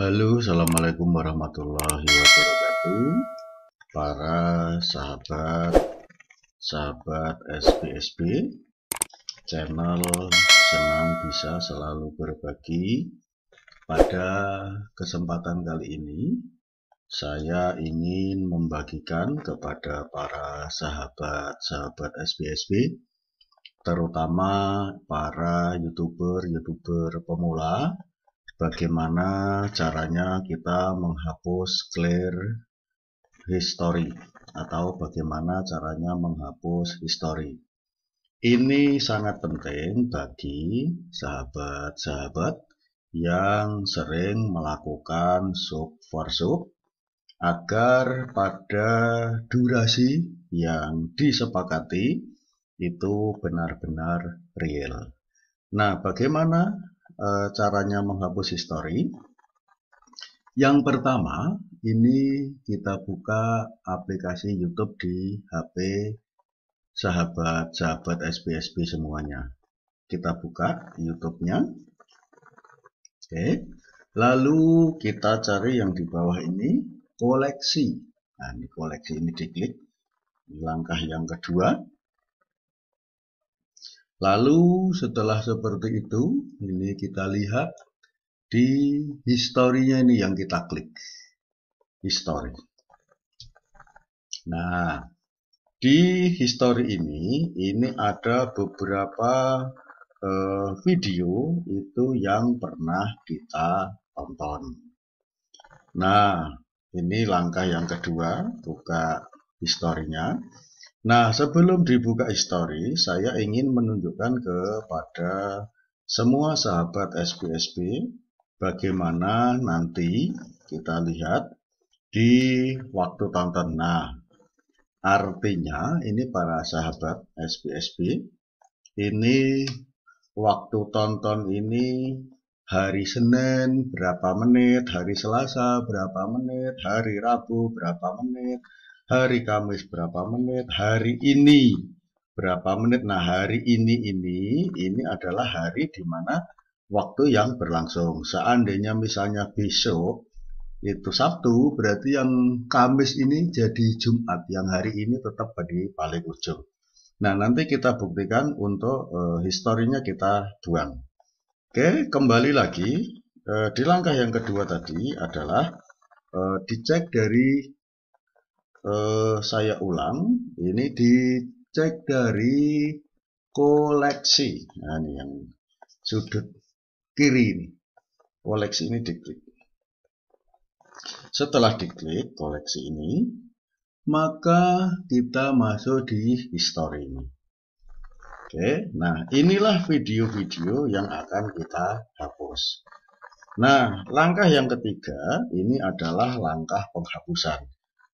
Halo, assalamualaikum warahmatullahi wabarakatuh, para sahabat sahabat SPSB, channel senang bisa selalu berbagi. Pada kesempatan kali ini, saya ingin membagikan kepada para sahabat-sahabat SPSB, terutama para youtuber-youtuber pemula bagaimana caranya kita menghapus clear history atau bagaimana caranya menghapus history. Ini sangat penting bagi sahabat-sahabat yang sering melakukan sub for sub agar pada durasi yang disepakati itu benar-benar real. Nah, bagaimana Eh, caranya menghapus history. Yang pertama, ini kita buka aplikasi YouTube di HP sahabat-sahabat SPSB semuanya. Kita buka YouTube-nya. Oke. Lalu kita cari yang di bawah ini koleksi. Nah, ini koleksi ini diklik. Langkah yang kedua, Lalu setelah seperti itu, ini kita lihat di historinya ini yang kita klik. History. Nah, di history ini, ini ada beberapa eh, video itu yang pernah kita tonton. Nah, ini langkah yang kedua, buka historinya. Nah, sebelum dibuka history, saya ingin menunjukkan kepada semua sahabat SPSB bagaimana nanti kita lihat di waktu tonton. Nah, artinya ini para sahabat SPSB, ini waktu tonton ini hari Senin berapa menit, hari Selasa berapa menit, hari Rabu berapa menit, hari Kamis berapa menit, hari ini berapa menit. Nah, hari ini ini ini adalah hari di mana waktu yang berlangsung. Seandainya misalnya besok itu Sabtu, berarti yang Kamis ini jadi Jumat, yang hari ini tetap di paling ujung. Nah, nanti kita buktikan untuk e, historinya kita buang. Oke, kembali lagi e, di langkah yang kedua tadi adalah e, dicek dari eh, saya ulang, ini dicek dari koleksi. Nah, ini yang sudut kiri ini. Koleksi ini diklik. Setelah diklik koleksi ini, maka kita masuk di history ini. Oke, nah inilah video-video yang akan kita hapus. Nah, langkah yang ketiga ini adalah langkah penghapusan.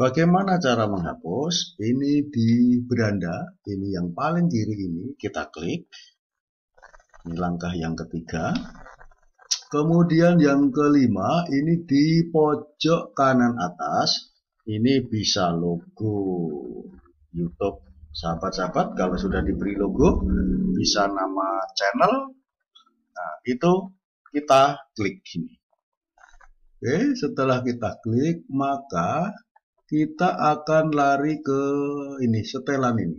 Bagaimana cara menghapus? Ini di beranda, ini yang paling kiri ini, kita klik. Ini langkah yang ketiga. Kemudian yang kelima, ini di pojok kanan atas, ini bisa logo YouTube. Sahabat-sahabat, kalau sudah diberi logo, bisa nama channel. Nah, itu kita klik ini. Oke, setelah kita klik, maka kita akan lari ke ini setelan ini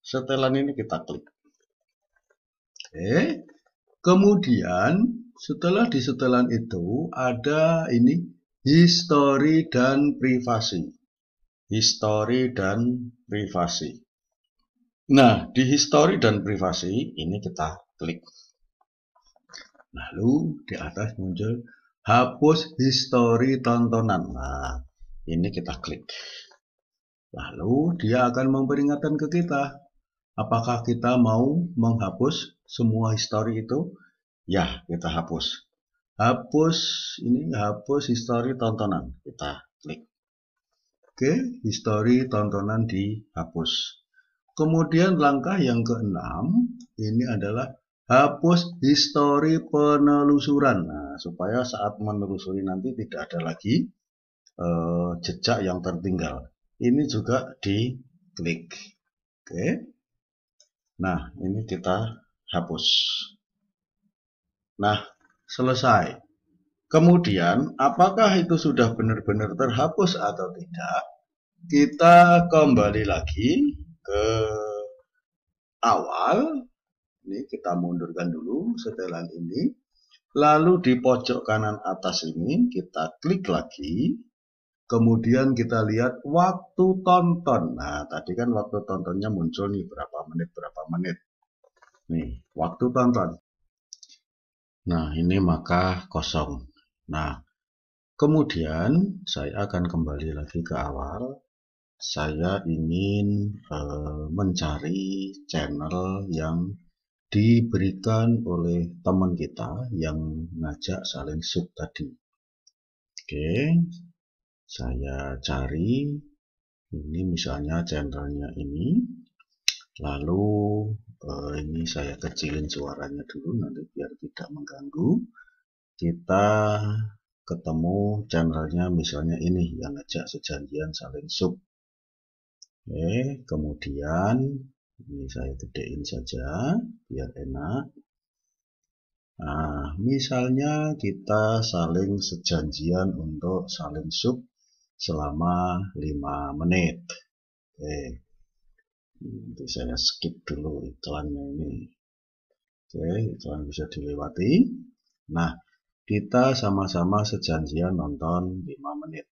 setelan ini kita klik oke kemudian setelah di setelan itu ada ini history dan privasi history dan privasi nah di history dan privasi ini kita klik lalu di atas muncul hapus history tontonan nah ini kita klik. Lalu dia akan memperingatkan ke kita, apakah kita mau menghapus semua histori itu? Ya, kita hapus. Hapus ini hapus histori tontonan. Kita klik. Oke, histori tontonan dihapus. Kemudian langkah yang keenam ini adalah hapus histori penelusuran. Nah, supaya saat menelusuri nanti tidak ada lagi uh, jejak yang tertinggal. Ini juga di klik. Oke. Okay. Nah, ini kita hapus. Nah, selesai. Kemudian, apakah itu sudah benar-benar terhapus atau tidak? Kita kembali lagi ke awal. Ini kita mundurkan dulu setelan ini. Lalu di pojok kanan atas ini kita klik lagi Kemudian kita lihat waktu tonton. Nah, tadi kan waktu tontonnya muncul nih berapa menit, berapa menit. Nih, waktu tonton. Nah, ini maka kosong. Nah, kemudian saya akan kembali lagi ke awal. Saya ingin eh, mencari channel yang diberikan oleh teman kita yang ngajak saling sub tadi. Oke, saya cari ini misalnya channelnya ini lalu eh, ini saya kecilin suaranya dulu nanti biar tidak mengganggu kita ketemu channelnya misalnya ini yang ngejak sejanjian saling sub oke kemudian ini saya gedein saja biar enak Nah, misalnya kita saling sejanjian untuk saling sub selama 5 menit. Oke. Nanti saya skip dulu iklannya ini. Oke, iklan bisa dilewati. Nah, kita sama-sama sejanjian nonton 5 menit.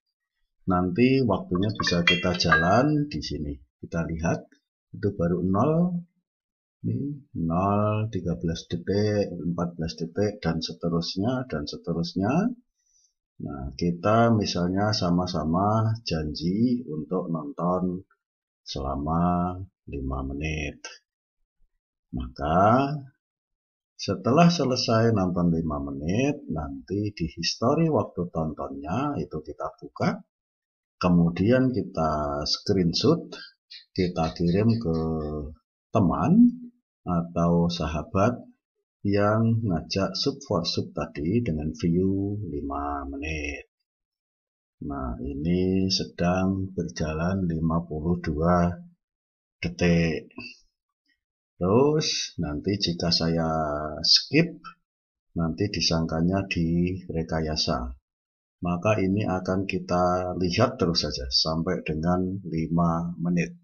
Nanti waktunya bisa kita jalan di sini. Kita lihat itu baru 0 ini 0, 13 detik, 14 detik, dan seterusnya, dan seterusnya. Nah, kita misalnya sama-sama janji untuk nonton selama 5 menit. Maka setelah selesai nonton 5 menit, nanti di histori waktu tontonnya itu kita buka. Kemudian kita screenshot, kita kirim ke teman atau sahabat yang ngajak sub for sub tadi dengan view 5 menit. Nah, ini sedang berjalan 52 detik. Terus nanti jika saya skip, nanti disangkanya di rekayasa. Maka ini akan kita lihat terus saja sampai dengan 5 menit.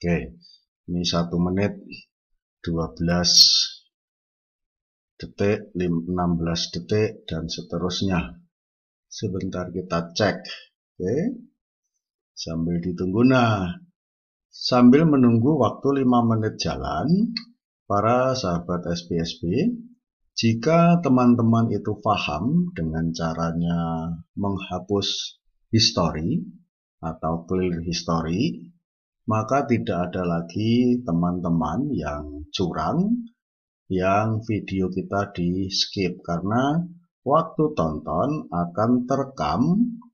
Oke, ini 1 menit 12 detik, 16 detik, dan seterusnya. Sebentar kita cek. Oke. Sambil ditunggu. Nah, sambil menunggu waktu 5 menit jalan, para sahabat SPSB, jika teman-teman itu paham dengan caranya menghapus history atau clear history, maka tidak ada lagi teman-teman yang curang yang video kita di skip karena waktu tonton akan terekam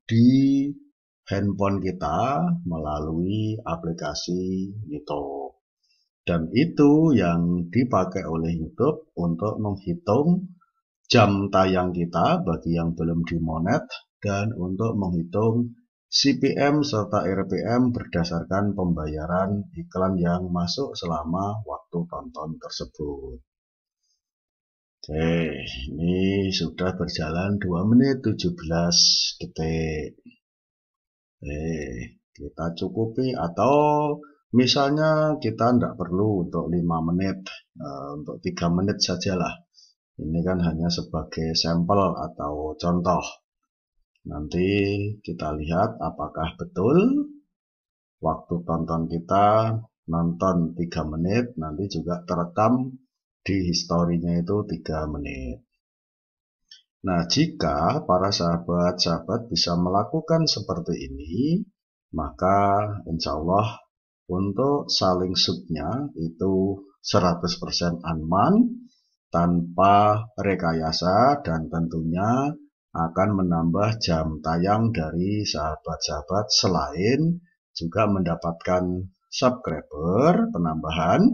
di handphone kita melalui aplikasi YouTube. Dan itu yang dipakai oleh YouTube untuk menghitung jam tayang kita bagi yang belum dimonet dan untuk menghitung CPM serta RPM berdasarkan pembayaran iklan yang masuk selama waktu tonton tersebut. Oke, ini sudah berjalan 2 menit 17 detik. Oke, kita cukupi atau misalnya kita tidak perlu untuk 5 menit, eh, untuk 3 menit sajalah. Ini kan hanya sebagai sampel atau contoh. Nanti kita lihat apakah betul waktu tonton kita nonton 3 menit nanti juga terekam di historinya itu 3 menit. Nah, jika para sahabat-sahabat bisa melakukan seperti ini, maka insya Allah untuk saling subnya itu 100% aman tanpa rekayasa dan tentunya akan menambah jam tayang dari sahabat-sahabat selain juga mendapatkan subscriber penambahan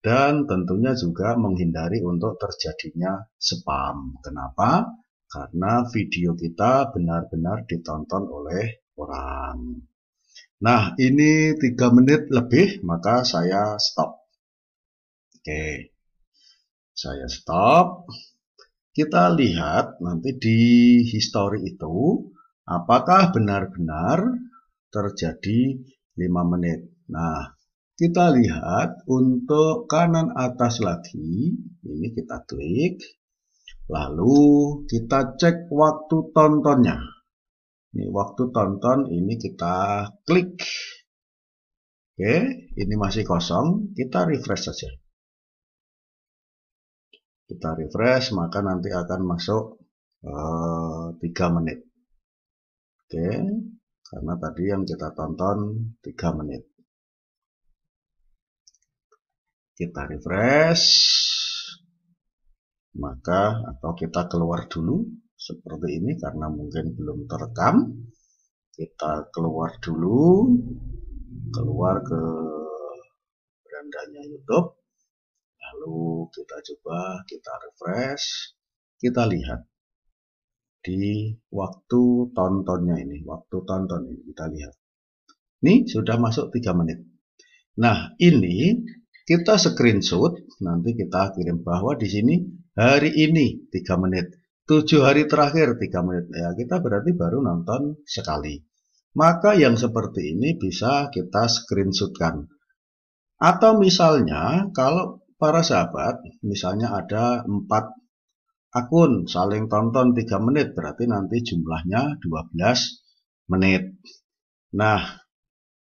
dan tentunya juga menghindari untuk terjadinya spam. Kenapa? Karena video kita benar-benar ditonton oleh orang. Nah, ini tiga menit lebih, maka saya stop. Oke. Saya stop. Kita lihat nanti di history itu apakah benar-benar terjadi lima menit. Nah, kita lihat untuk kanan atas lagi, ini kita klik, lalu kita cek waktu tontonnya. Ini waktu tonton ini kita klik. Oke, ini masih kosong, kita refresh saja. Kita refresh, maka nanti akan masuk uh, menit. Oke, karena tadi yang kita tonton tiga menit. kita refresh maka atau kita keluar dulu seperti ini karena mungkin belum terekam kita keluar dulu keluar ke berandanya YouTube lalu kita coba kita refresh kita lihat di waktu tontonnya ini waktu tonton ini kita lihat ini sudah masuk 3 menit nah ini kita screenshot, nanti kita kirim bahwa di sini hari ini 3 menit. 7 hari terakhir 3 menit. Ya, kita berarti baru nonton sekali. Maka yang seperti ini bisa kita screenshotkan. Atau misalnya kalau para sahabat, misalnya ada 4 akun saling tonton 3 menit, berarti nanti jumlahnya 12 menit. Nah,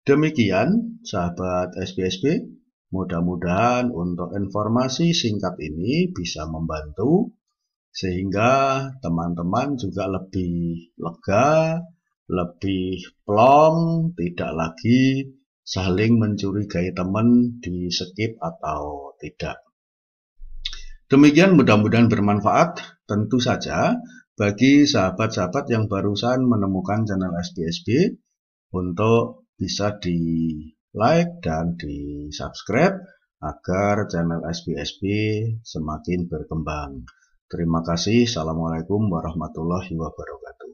demikian sahabat SBSB Mudah-mudahan untuk informasi singkat ini bisa membantu sehingga teman-teman juga lebih lega, lebih plong, tidak lagi saling mencurigai teman di skip atau tidak. Demikian mudah-mudahan bermanfaat tentu saja bagi sahabat-sahabat yang barusan menemukan channel SBSB untuk bisa di like dan di subscribe agar channel SBSB semakin berkembang. Terima kasih. Assalamualaikum warahmatullahi wabarakatuh.